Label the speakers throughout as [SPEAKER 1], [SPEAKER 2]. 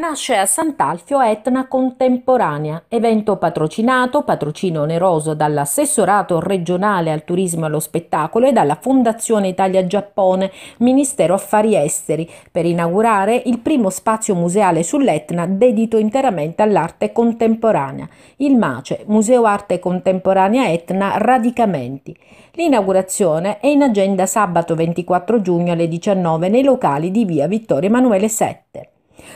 [SPEAKER 1] Nasce a Sant'Alfio Etna Contemporanea, evento patrocinato, patrocino oneroso dall'assessorato regionale al turismo e allo spettacolo e dalla Fondazione Italia-Giappone, Ministero Affari Esteri, per inaugurare il primo spazio museale sull'Etna dedito interamente all'arte contemporanea, il MACE, Museo Arte Contemporanea Etna Radicamenti. L'inaugurazione è in agenda sabato 24 giugno alle 19 nei locali di via Vittorio Emanuele 7.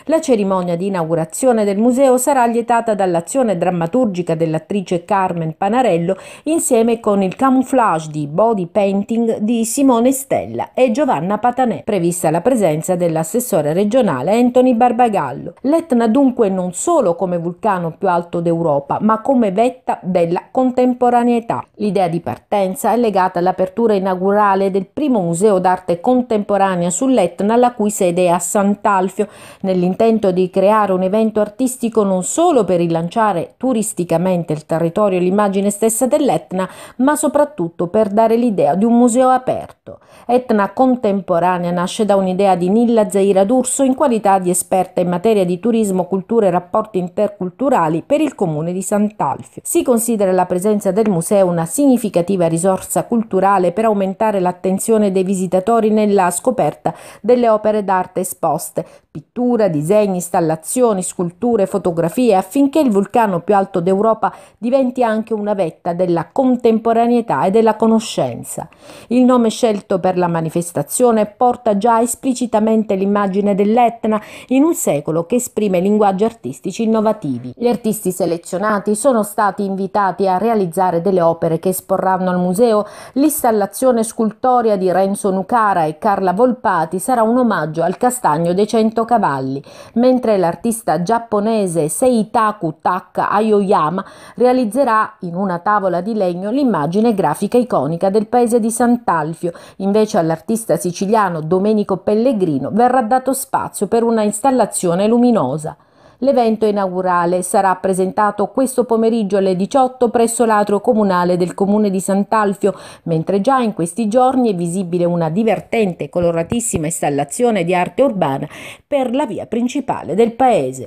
[SPEAKER 1] La cerimonia di inaugurazione del museo sarà lietata dall'azione drammaturgica dell'attrice Carmen Panarello insieme con il camouflage di body painting di Simone Stella e Giovanna Patanè, prevista la presenza dell'assessore regionale Anthony Barbagallo. L'Etna dunque non solo come vulcano più alto d'Europa, ma come vetta della contemporaneità. L'idea di partenza è legata all'apertura inaugurale del primo museo d'arte contemporanea sull'Etna, la cui sede è a Sant'Alfio, nel nell'intento di creare un evento artistico non solo per rilanciare turisticamente il territorio e l'immagine stessa dell'Etna, ma soprattutto per dare l'idea di un museo aperto. Etna contemporanea nasce da un'idea di Nilla Zaira D'Urso in qualità di esperta in materia di turismo, cultura e rapporti interculturali per il comune di Sant'Alfio. Si considera la presenza del museo una significativa risorsa culturale per aumentare l'attenzione dei visitatori nella scoperta delle opere d'arte esposte, pitture, pittura, disegni, installazioni, sculture, fotografie, affinché il vulcano più alto d'Europa diventi anche una vetta della contemporaneità e della conoscenza. Il nome scelto per la manifestazione porta già esplicitamente l'immagine dell'Etna in un secolo che esprime linguaggi artistici innovativi. Gli artisti selezionati sono stati invitati a realizzare delle opere che esporranno al museo. L'installazione scultoria di Renzo Nucara e Carla Volpati sarà un omaggio al castagno dei cento cavalli cavalli, mentre l'artista giapponese Seitaku Taka Ayoyama realizzerà in una tavola di legno l'immagine grafica iconica del paese di Sant'Alfio. Invece all'artista siciliano Domenico Pellegrino verrà dato spazio per una installazione luminosa. L'evento inaugurale sarà presentato questo pomeriggio alle 18 presso l'atrio comunale del comune di Sant'Alfio, mentre già in questi giorni è visibile una divertente e coloratissima installazione di arte urbana per la via principale del paese.